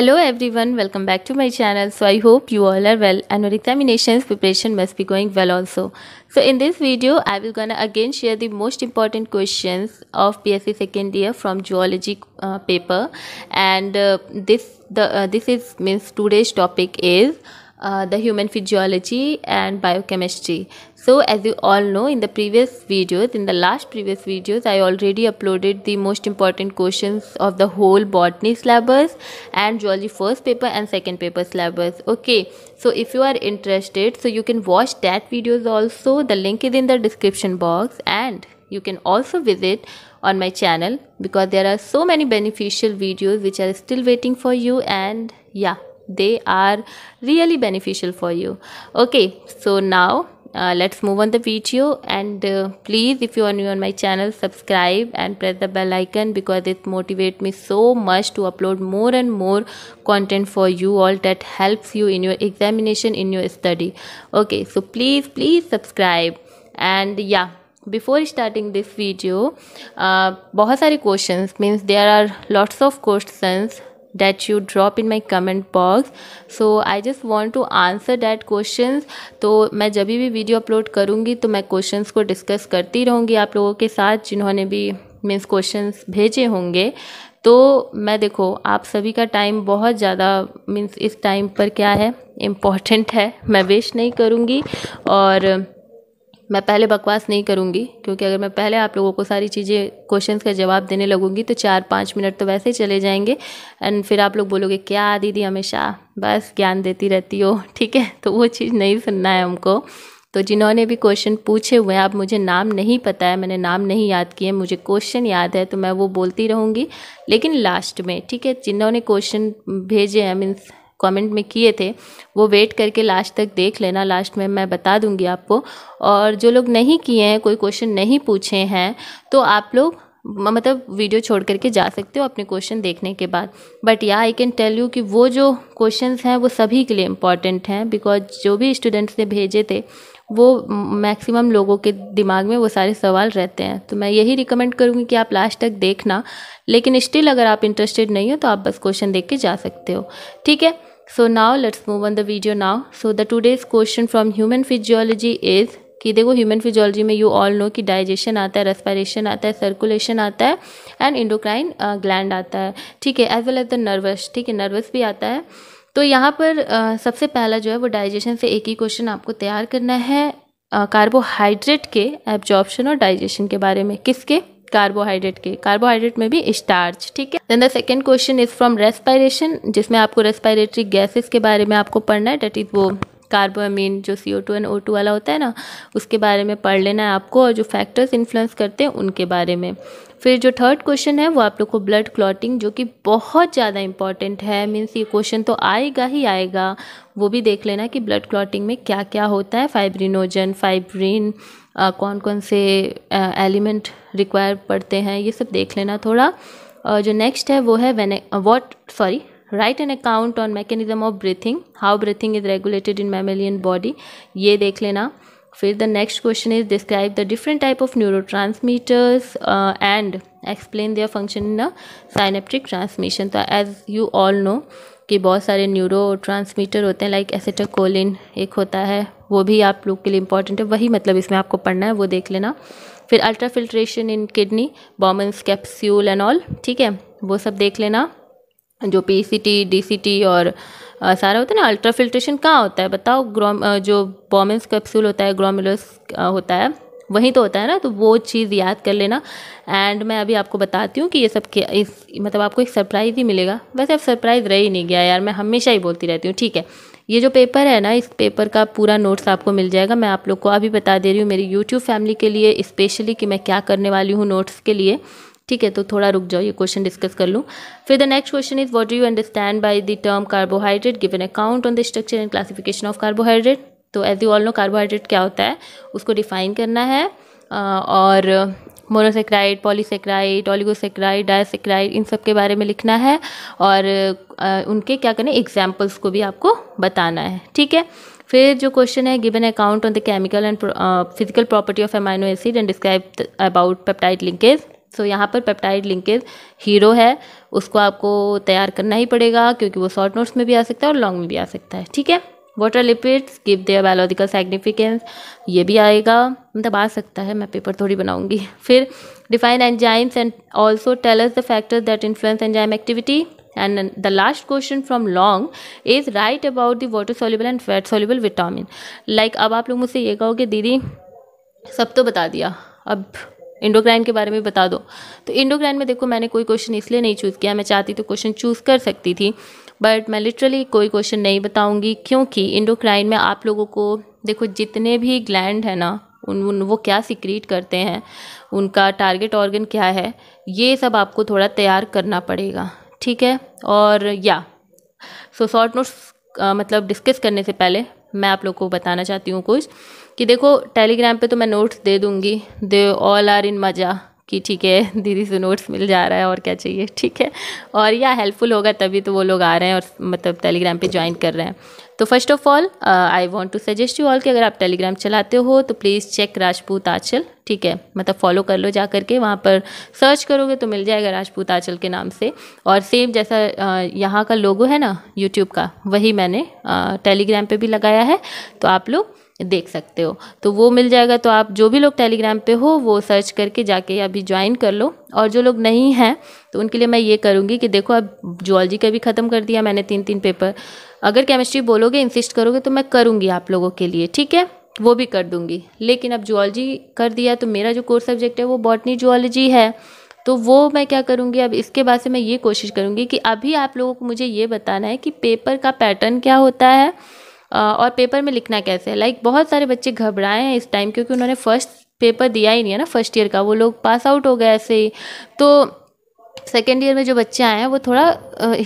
Hello everyone, welcome back to my channel. So I hope you all are well and your examinations preparation must be going well also. So in this video, I will gonna again share the most important questions of PSC second year from geology uh, paper and uh, this the uh, this is means today's topic is uh, the human physiology and biochemistry so as you all know in the previous videos in the last previous videos i already uploaded the most important questions of the whole botany syllabus and geology first paper and second paper syllabus okay so if you are interested so you can watch that videos also the link is in the description box and you can also visit on my channel because there are so many beneficial videos which are still waiting for you and yeah they are really beneficial for you okay so now uh, let's move on the video and uh, please if you are new on my channel subscribe and press the bell icon because it motivates me so much to upload more and more content for you all that helps you in your examination in your study okay so please please subscribe and yeah before starting this video uh, बहुत सारे questions means there are lots of questions that you drop in my comment box so I just want to answer that question तो मैं जब भी video upload करूँगी तो मैं question को डिस्कस करती रहूँगी आप लोगों के साथ जिन्होंने भी मीन्स क्वेश्चन भेजे होंगे तो मैं देखो आप सभी का टाइम बहुत ज़्यादा मीन्स इस टाइम पर क्या है इम्पॉर्टेंट है मैं वेस्ट नहीं करूँगी और मैं पहले बकवास नहीं करूँगी क्योंकि अगर मैं पहले आप लोगों को सारी चीज़ें क्वेश्चंस का जवाब देने लगूँगी तो चार पाँच मिनट तो वैसे ही चले जाएंगे एंड फिर आप लोग बोलोगे क्या दीदी हमेशा बस ज्ञान देती रहती हो ठीक है तो वो चीज़ नहीं सुनना है हमको तो जिन्होंने भी क्वेश्चन पूछे हुए हैं आप मुझे नाम नहीं पता है मैंने नाम नहीं याद किए मुझे क्वेश्चन याद है तो मैं वो बोलती रहूँगी लेकिन लास्ट में ठीक है जिन्होंने क्वेश्चन भेजे हैं मीन्स कमेंट में किए थे वो वेट करके लास्ट तक देख लेना लास्ट में मैं बता दूंगी आपको और जो लोग नहीं किए हैं कोई क्वेश्चन नहीं पूछे हैं तो आप लोग मतलब वीडियो छोड़ करके जा सकते हो अपने क्वेश्चन देखने के बाद बट या आई कैन टेल यू कि वो जो क्वेश्चन हैं वो सभी के लिए इम्पॉर्टेंट हैं बिकॉज जो भी स्टूडेंट्स ने भेजे थे वो मैक्सिमम लोगों के दिमाग में वो सारे सवाल रहते हैं तो मैं यही रिकमेंड करूँगी कि आप लास्ट तक देखना लेकिन स्टिल अगर आप इंटरेस्टेड नहीं हो तो आप बस क्वेश्चन देख के जा सकते हो ठीक है so now let's move on the video now. So the today's question from human physiology is कि देखो ह्यूमन फिजियोलॉजी में यू ऑल नो कि डाइजेशन आता है रेस्पायरेशन आता है सर्कुलेशन आता है एंड इंडोक्राइन ग्लैंड आता है ठीक है as well as the nervous ठीक है नर्वस भी आता है तो यहाँ पर uh, सबसे पहला जो है वो डाइजेशन से एक ही क्वेश्चन आपको तैयार करना है कार्बोहाइड्रेट uh, के एब्जॉर्प्शन और डाइजेशन के बारे में किसके कार्बोहाइड्रेट के कार्बोहाइड्रेट में भी स्टार्च ठीक है then the second question is from respiration जिसमें आपको रेस्पायरेटरी गैसेस के बारे में आपको पढ़ना है डेट इज वो कार्बोमीन जो C O two and O two वाला होता है ना उसके बारे में पढ़ लेना है आपको और जो फैक्टर्स इन्फ्लुएंस करते हैं उनके बारे में फिर जो थर्ड क्वेश्चन है वो आप लोग को ब्लड क्लॉटिंग जो कि बहुत ज़्यादा इंपॉर्टेंट है मीन्स ये क्वेश्चन तो आएगा ही आएगा वो भी देख लेना कि ब्लड क्लॉटिंग में क्या क्या होता है फाइब्रिनोजन फाइब्रिन कौन कौन से एलिमेंट रिक्वायर पड़ते हैं ये सब देख लेना थोड़ा और जो नेक्स्ट है वो है वेने what sorry write an account on mechanism of breathing how breathing is regulated in mammalian body ये देख लेना फिर the next question is describe the different type of neurotransmitters and explain their function in a synaptic transmission तो as you all know कि बहुत सारे neuro transmitter होते हैं लाइक एसेटाकोलिन एक होता है वो भी आप लोग के लिए इंपॉर्टेंट है वही मतलब इसमें आपको पढ़ना है वो देख लेना फिर ultrafiltration in kidney Bowman's capsule and all ठीक है वो सब देख लेना जो P C T D C T और सारा होता है ना अल्ट्रा फिल्ट्रेशन कहाँ होता है बताओ ग्रोम जो बॉमेंस कैप्सूल होता है ग्रोमुलस होता है वहीं तो होता है ना तो वो चीज़ याद कर लेना एंड मैं अभी आपको बताती हूँ कि ये सब के इस मतलब आपको एक सरप्राइज़ ही मिलेगा वैसे अब सरप्राइज़ रह ही नहीं गया यार मैं हमेशा ही बोलती रहती हूँ ठीक है ये जो पेपर है ना इस पेपर का पूरा नोट्स आपको मिल जाएगा मैं आप लोग को अभी बता दे रही हूँ मेरी यूट्यूब फैमिली के लिए स्पेशली कि मैं क्या करने वाली हूँ नोट्स के लिए ठीक है तो थोड़ा रुक जाओ ये क्वेश्चन डिस्कस कर लूँ फिर the next question is what do you understand by the term carbohydrate give an account on the structure and classification of carbohydrate तो as you all know carbohydrate क्या होता है उसको डिफाइन करना है और मोनोसेक्राइड पॉलीसेक्राइड ऑलिगोसेक्राइड डायसेक्राइड इन सब के बारे में लिखना है और उनके क्या करना एग्जाम्पल्स को भी आपको बताना है ठीक है फिर जो क्वेश्चन है given account on the chemical and physical property of amino acid and describe about peptide linkage so so, यहाँ पर पेप्टाइड लिंकेज हीरो है उसको आपको तैयार करना ही पड़ेगा क्योंकि वो शॉर्ट नोट्स में भी आ सकता है और लॉन्ग में भी आ सकता है ठीक है water lipids give their biological significance ये भी आएगा मतलब आ सकता है मैं पेपर थोड़ी बनाऊंगी फिर define enzymes and also tell us the factors that influence enzyme activity and the last question from long is write about the water soluble and fat soluble vitamin like अब आप लोग मुझसे ये कहोगे दीदी सब तो बता दिया अब इंडोग्राइन के बारे में बता दो तो इंडोग्राइन में देखो मैंने कोई क्वेश्चन इसलिए नहीं चूज़ किया मैं चाहती तो क्वेश्चन चूज़ कर सकती थी बट मैं लिटरली कोई क्वेश्चन नहीं बताऊँगी क्योंकि इंडोक्राइन में आप लोगों को देखो जितने भी ग्लैंड है ना उन, उन वो क्या सिक्रीट करते हैं उनका टारगेट ऑर्गन क्या है ये सब आपको थोड़ा तैयार करना पड़ेगा ठीक है और या सो शॉर्ट नोट्स मतलब डिस्कस करने से पहले मैं आप लोग को बताना चाहती हूँ कुछ कि देखो टेलीग्राम पे तो मैं नोट्स दे दूँगी दे ऑल आर इन मज़ा कि ठीक है दीदी से नोट्स मिल जा रहा है और क्या चाहिए ठीक है और या हेल्पफुल होगा तभी तो वो लोग आ रहे हैं और मतलब टेलीग्राम पे ज्वाइन कर रहे हैं तो first of all I want to suggest you all कि अगर आप टेलीग्राम चलाते हो तो प्लीज़ चेक राजपूत आंचल ठीक है मतलब फॉलो कर लो जा करके वहाँ पर सर्च करोगे तो मिल जाएगा राजपूत आचल के नाम से और सेम जैसा uh, यहाँ का लोगो है ना यूट्यूब का वही मैंने टेलीग्राम uh, पर भी लगाया है तो आप लोग देख सकते हो तो वो मिल जाएगा तो आप जो भी लोग टेलीग्राम पे हो वो सर्च करके जाके अभी ज्वाइन कर लो और जो लोग नहीं हैं तो उनके लिए मैं ये करूँगी कि देखो अब जूलॉजी का भी ख़त्म कर दिया मैंने तीन तीन पेपर अगर केमिस्ट्री बोलोगे इंसिस्ट करोगे तो मैं करूँगी आप लोगों के लिए ठीक है वो भी कर दूँगी लेकिन अब जूलॉजी कर दिया तो मेरा जो कोर्स सब्जेक्ट है वो बॉटनी जुअलॉजी है तो वो मैं क्या करूँगी अब इसके बाद से मैं ये कोशिश करूँगी कि अभी आप लोगों को मुझे ये बताना है कि पेपर का पैटर्न क्या होता है और पेपर में लिखना कैसे है लाइक बहुत सारे बच्चे घबराए हैं इस टाइम क्योंकि उन्होंने फर्स्ट पेपर दिया ही नहीं है ना फर्स्ट ईयर का वो लोग पास आउट हो गए ऐसे ही तो सेकेंड ईयर में जो बच्चे आए हैं वो थोड़ा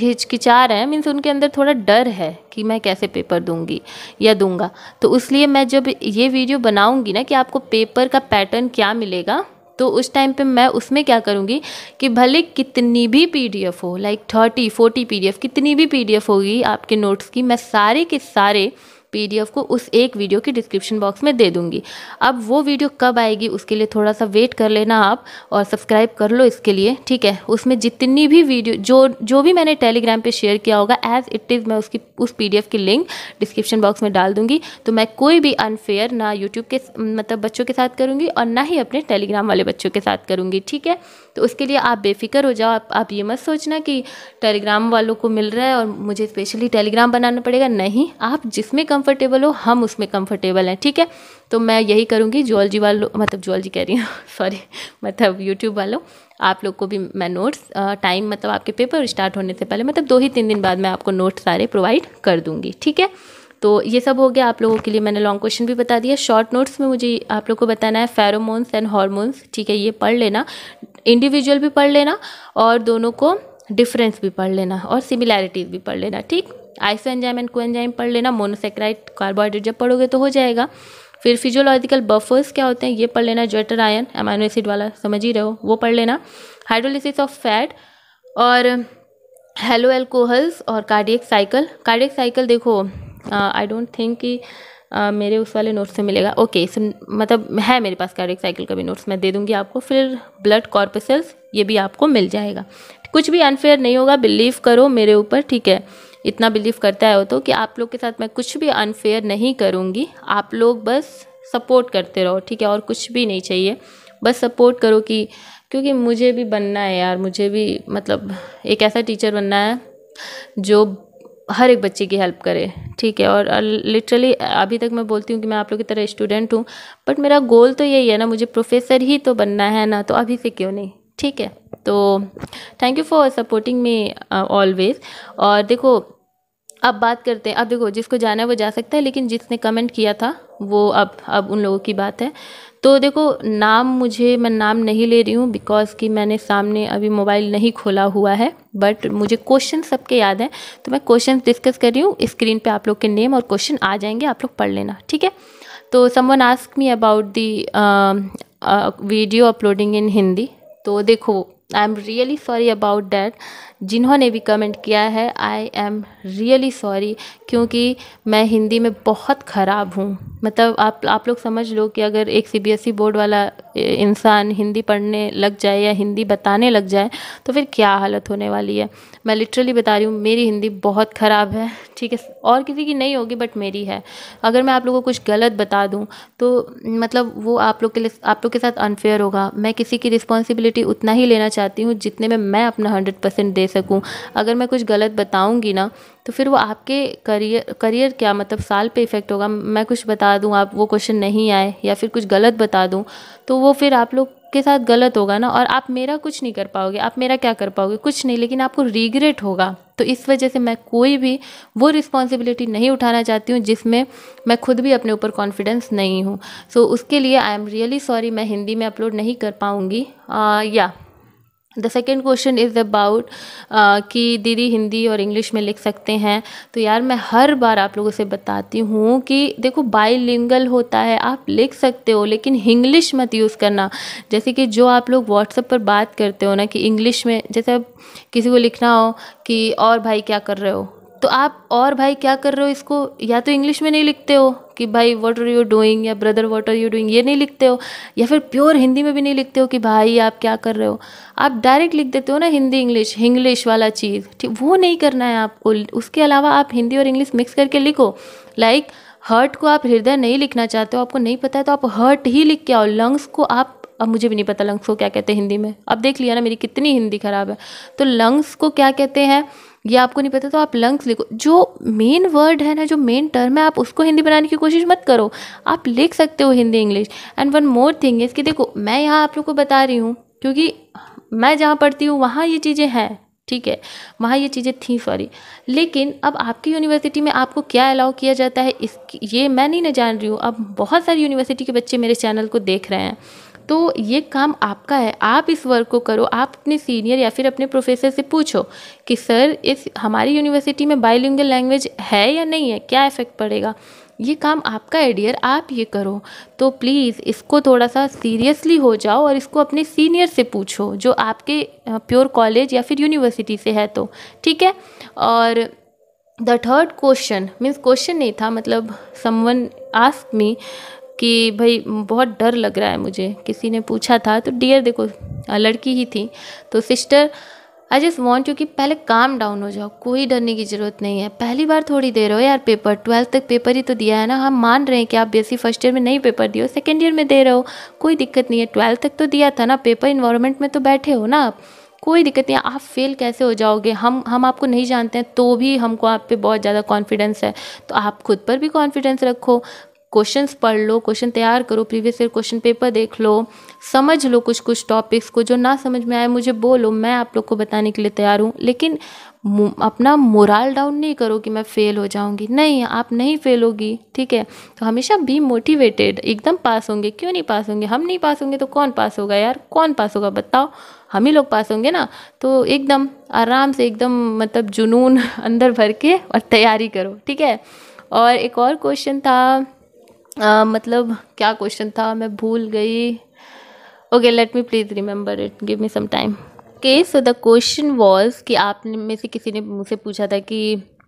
हिचकिचा रहे हैं मीन्स उनके अंदर थोड़ा डर है कि मैं कैसे पेपर दूंगी या दूंगा तो इसलिए मैं जब ये वीडियो बनाऊंगी ना कि आपको पेपर का पैटर्न क्या मिलेगा तो उस टाइम पे मैं उसमें क्या करूँगी कि भले कितनी भी पीडीएफ हो लाइक थर्टी फोर्टी पीडीएफ कितनी भी पीडीएफ होगी आपके नोट्स की मैं सारे के सारे पीडीएफ को उस एक वीडियो की डिस्क्रिप्शन बॉक्स में दे दूँगी अब वो वीडियो कब आएगी उसके लिए थोड़ा सा वेट कर लेना आप और सब्सक्राइब कर लो इसके लिए ठीक है उसमें जितनी भी वीडियो जो जो भी मैंने टेलीग्राम पर शेयर किया होगा एज इट इज़ मैं उसकी उस पी की लिंक डिस्क्रिप्शन बॉक्स में डाल दूंगी तो मैं कोई भी अनफेयर ना यूट्यूब के मतलब बच्चों के साथ करूँगी और ना ही अपने टेलीग्राम वाले बच्चों के साथ करूँगी ठीक है तो उसके लिए आप बेफिक्र हो जाओ आप, आप ये मत सोचना कि टेलीग्राम वालों को मिल रहा है और मुझे स्पेशली टेलीग्राम बनाना पड़ेगा नहीं आप जिसमें कंफर्टेबल हो हम उसमें कंफर्टेबल हैं ठीक है तो मैं यही करूँगी जोलॉजी वालों मतलब जोलॉजी कह रही हूँ सॉरी मतलब यूट्यूब वालों आप लोग को भी मैं नोट्स टाइम मतलब आपके पेपर स्टार्ट होने से पहले मतलब दो ही तीन दिन बाद मैं आपको नोट्स सारे प्रोवाइड कर दूँगी ठीक है तो ये सब हो गया आप लोगों के लिए मैंने लॉन्ग क्वेश्चन भी बता दिया शॉर्ट नोट्स में मुझे आप लोग को बताना है फेरोमोन्स एंड हॉर्मोन्स ठीक है ये पढ़ लेना इंडिविजुअल भी पढ़ लेना और दोनों को डिफरेंस भी पढ़ लेना और सिमिलैरिटीज़ भी पढ़ लेना ठीक आइसो एंजाइम एंड कोएंजाइम पढ़ लेना मोनोसेक्राइड कार्बोहाइड्रेट जब पढ़ोगे तो हो जाएगा फिर फिजियोलॉजिकल बफर्स क्या होते हैं ये पढ़ लेना जेटर आयन एमाइनो एसिड वाला समझ ही रहे हो वो पढ़ लेना हाइड्रोलिसिस ऑफ फैट और हेलो एल्कोहल्स और कार्डियक साइकिल कार्डियक साइकिल देखो आई डोंट थिंक कि Uh, मेरे उस वाले नोट्स से मिलेगा ओके okay, so, मतलब है मेरे पास कार्डिक साइकिल का भी नोट्स मैं दे दूंगी आपको फिर ब्लड कॉर्पसल्स ये भी आपको मिल जाएगा कुछ भी अनफेयर नहीं होगा बिलीव करो मेरे ऊपर ठीक है इतना बिलीव करता है वो तो कि आप लोग के साथ मैं कुछ भी अनफेयर नहीं करूँगी आप लोग बस सपोर्ट करते रहो ठीक है और कुछ भी नहीं चाहिए बस सपोर्ट करो कि क्योंकि मुझे भी बनना है यार मुझे भी मतलब एक ऐसा टीचर बनना है जो हर एक बच्चे की हेल्प करे ठीक है और लिटरली अभी तक मैं बोलती हूँ कि मैं आप लोग की तरह स्टूडेंट हूँ बट मेरा गोल तो यही है ना मुझे प्रोफेसर ही तो बनना है ना तो अभी से क्यों नहीं ठीक है तो thank you for supporting me always और देखो अब बात करते हैं अब देखो जिसको जाना है वो जा सकता है लेकिन जिसने कमेंट किया था वो अब अब उन लोगों की बात है तो देखो नाम मुझे मैं नाम नहीं ले रही हूँ बिकॉज़ कि मैंने सामने अभी मोबाइल नहीं खोला हुआ है बट मुझे क्वेश्चन सबके याद हैं तो मैं क्वेश्चन डिस्कस कर रही हूँ स्क्रीन पे आप लोग के नेम और क्वेश्चन आ जाएंगे आप लोग पढ़ लेना ठीक है तो someone ask me about the video uploading in Hindi तो देखो I am really sorry about that जिन्होंने भी कमेंट किया है आई एम रियली सॉरी क्योंकि मैं हिंदी में बहुत ख़राब हूँ मतलब आप आप लोग समझ लो कि अगर एक ई e बोर्ड वाला इंसान हिंदी पढ़ने लग जाए या हिंदी बताने लग जाए तो फिर क्या हालत होने वाली है मैं लिटरली बता रही हूँ मेरी हिंदी बहुत ख़राब है ठीक है और किसी की नहीं होगी बट मेरी है अगर मैं आप लोगों को कुछ गलत बता दूँ तो मतलब वो आप लोग के लिए आप लोग के साथ अनफेयर होगा मैं किसी की रिस्पॉन्सिबिलिटी उतना ही लेना चाहती हूँ जितने में मैं अपना हंड्रेड परसेंट दे सकूँ अगर मैं कुछ गलत बताऊँगी ना तो फिर वो आपके करियर करियर क्या मतलब साल पे इफ़ेक्ट होगा मैं कुछ बता दूँ आप वो क्वेश्चन नहीं आए या फिर कुछ गलत बता दूँ तो वो फिर आप लोग के साथ गलत होगा ना और आप मेरा कुछ नहीं कर पाओगे आप मेरा क्या कर पाओगे कुछ नहीं लेकिन आपको रिग्रेट होगा तो इस वजह से मैं कोई भी वो रिस्पॉन्सिबिलिटी नहीं उठाना चाहती हूँ जिसमें मैं खुद भी अपने ऊपर कॉन्फिडेंस नहीं हूँ सो so, उसके लिए आई एम रियली सॉरी मैं हिंदी में अपलोड नहीं कर पाऊँगी या uh, the second question is about कि दीदी हिंदी और इंग्लिश में लिख सकते हैं तो यार मैं हर बार आप लोगों से बताती हूँ कि देखो बाईलिंगल होता है आप लिख सकते हो लेकिन इंग्लिश मत यूज़ करना जैसे कि जो आप लोग व्हाट्सएप पर बात करते हो ना कि इंग्लिश में जैसे अब किसी को लिखना हो कि और भाई क्या कर रहे हो तो आप और भाई क्या कर रहे हो इसको या तो इंग्लिश में नहीं लिखते हो कि भाई व्हाट आर यू डूइंग या brother what are you doing ये नहीं लिखते हो या फिर प्योर हिंदी में भी नहीं लिखते हो कि भाई आप क्या कर रहे हो आप डायरेक्ट लिख देते हो ना हिंदी इंग्लिश हिंग्लिश वाला चीज़ ठीक वो नहीं करना है आपको उसके अलावा आप हिंदी और इंग्लिश मिक्स करके लिखो लाइक हर्ट को आप हृदय नहीं लिखना चाहते हो आपको नहीं पता है तो आप हर्ट ही लिख के आओ लंग्स को आप अब मुझे भी नहीं पता लंग्स को क्या कहते हैं हिंदी में अब देख लिया ना मेरी कितनी हिंदी ख़राब है तो लंग्स को क्या कहते हैं ये आपको नहीं पता तो आप लंग्स लिखो जो मेन वर्ड है ना जो मेन टर्म है आप उसको हिंदी बनाने की कोशिश मत करो आप लिख सकते हो Hindi English and one more thing is कि देखो मैं यहाँ आप लोग को बता रही हूँ क्योंकि मैं जहाँ पढ़ती हूँ वहाँ ये चीज़ें हैं ठीक है वहाँ ये चीज़ें थी सॉरी लेकिन अब आपकी यूनिवर्सिटी में आपको क्या अलाउ किया जाता है इस ये मैं नहीं ना जान रही हूँ अब बहुत सारी यूनिवर्सिटी के बच्चे मेरे चैनल को देख रहे हैं तो ये काम आपका है आप इस वर्क को करो आप अपने सीनियर या फिर अपने प्रोफेसर से पूछो कि सर इस हमारी यूनिवर्सिटी में बायोलिंगल लैंग्वेज है या नहीं है क्या इफ़ेक्ट पड़ेगा ये काम आपका है डियर आप ये करो तो प्लीज़ इसको थोड़ा सा सीरियसली हो जाओ और इसको अपने सीनियर से पूछो जो आपके प्योर कॉलेज या फिर यूनिवर्सिटी से है तो ठीक है और the third question means question नहीं था मतलब समवन आस्क मी कि भाई बहुत डर लग रहा है मुझे किसी ने पूछा था तो डियर देखो लड़की ही थी तो sister I just want you कि पहले काम डाउन हो जाओ कोई डरने की ज़रूरत नहीं है पहली बार थोड़ी देर हो यार पेपर ट्वेल्थ तक पेपर ही तो दिया है ना हम मान रहे हैं कि आप बी फर्स्ट ईयर में नहीं पेपर दिए सेकेंड ईयर में दे रहे हो कोई दिक्कत नहीं है ट्वेल्थ तक तो दिया था ना पेपर इन्वायरमेंट में तो बैठे हो ना आप कोई दिक्कत नहीं आप फेल कैसे हो जाओगे हम हम आपको नहीं जानते हैं तो भी हमको आप पे बहुत ज़्यादा कॉन्फिडेंस है तो आप खुद पर भी कॉन्फिडेंस रखो क्वेश्चंस पढ़ लो क्वेश्चन तैयार करो प्रीवियस ईयर क्वेश्चन पेपर देख लो समझ लो कुछ कुछ टॉपिक्स को जो ना समझ में आए मुझे बोलो मैं आप लोग को बताने के लिए तैयार हूँ लेकिन अपना मोरल डाउन नहीं करो कि मैं फ़ेल हो जाऊँगी नहीं आप नहीं फेल होगी ठीक है तो हमेशा बी मोटिवेटेड एकदम पास होंगे क्यों नहीं पास होंगे हम नहीं पास होंगे तो कौन पास होगा यार कौन पास होगा बताओ हम ही लोग पास होंगे ना तो एकदम आराम से एकदम मतलब जुनून अंदर भर के और तैयारी करो ठीक है और एक और क्वेश्चन था मतलब क्या क्वेश्चन था मैं भूल गई okay let me please remember it give me some time okay so the question was कि आप में से किसी ने मुझसे पूछा था कि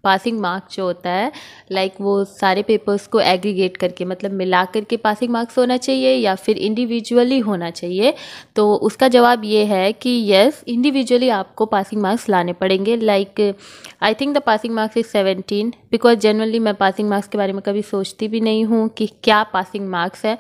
पासिंग मार्क्स जो होता है लाइक like वो सारे पेपर्स को एग्रीगेट करके मतलब मिला करके पासिंग मार्क्स होना चाहिए या फिर इंडिविजुअली होना चाहिए तो उसका जवाब ये है कि येस इंडिविजुअली आपको पासिंग मार्क्स लाने पड़ेंगे like I think the passing marks is seventeen because generally मैं पासिंग मार्क्स के बारे में कभी सोचती भी नहीं हूँ कि क्या पासिंग मार्क्स है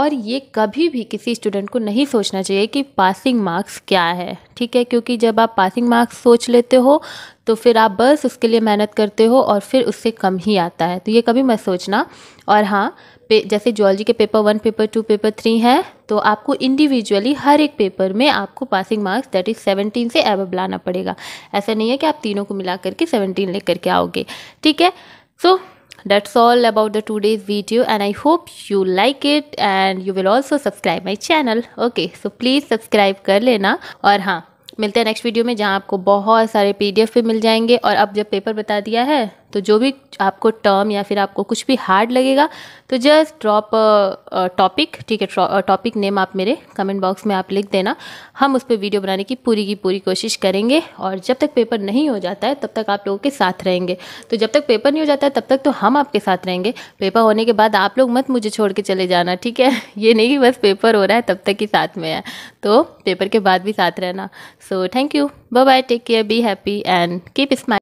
और ये कभी भी किसी स्टूडेंट को नहीं सोचना चाहिए कि पासिंग मार्क्स क्या है ठीक है क्योंकि जब आप पासिंग मार्क्स सोच लेते हो तो फिर आप बस उसके लिए मेहनत करते हो और फिर उससे कम ही आता है तो ये कभी मत सोचना और हाँ जैसे जोलॉजी के paper one paper two paper three हैं तो आपको इंडिविजुअली हर एक पेपर में आपको passing marks that is seventeen से एवब लाना पड़ेगा ऐसा नहीं है कि आप तीनों को मिला करके सेवनटीन ले के आओगे ठीक है so that's all about the today's video and I hope you like it and you will also subscribe my channel okay so please subscribe कर लेना और हाँ मिलते हैं नेक्स्ट वीडियो में जहाँ आपको बहुत सारे पी भी मिल जाएंगे और अब जब पेपर बता दिया है तो जो भी आपको टर्म या फिर आपको कुछ भी हार्ड लगेगा तो जस्ट ड्रॉप टॉपिक ठीक है टॉपिक नेम आप मेरे कमेंट बॉक्स में आप लिख देना हम उस पर वीडियो बनाने की पूरी की पूरी कोशिश करेंगे और जब तक पेपर नहीं हो जाता है तब तक आप लोगों के साथ रहेंगे तो जब तक पेपर नहीं हो जाता है तब तक तो हम आपके साथ रहेंगे पेपर होने के बाद आप लोग मत मुझे छोड़ के चले जाना ठीक है ये नहीं कि बस पेपर हो रहा है तब तक ही साथ में है तो पेपर के बाद भी साथ रहना so thank you bye bye take care be happy and keep smile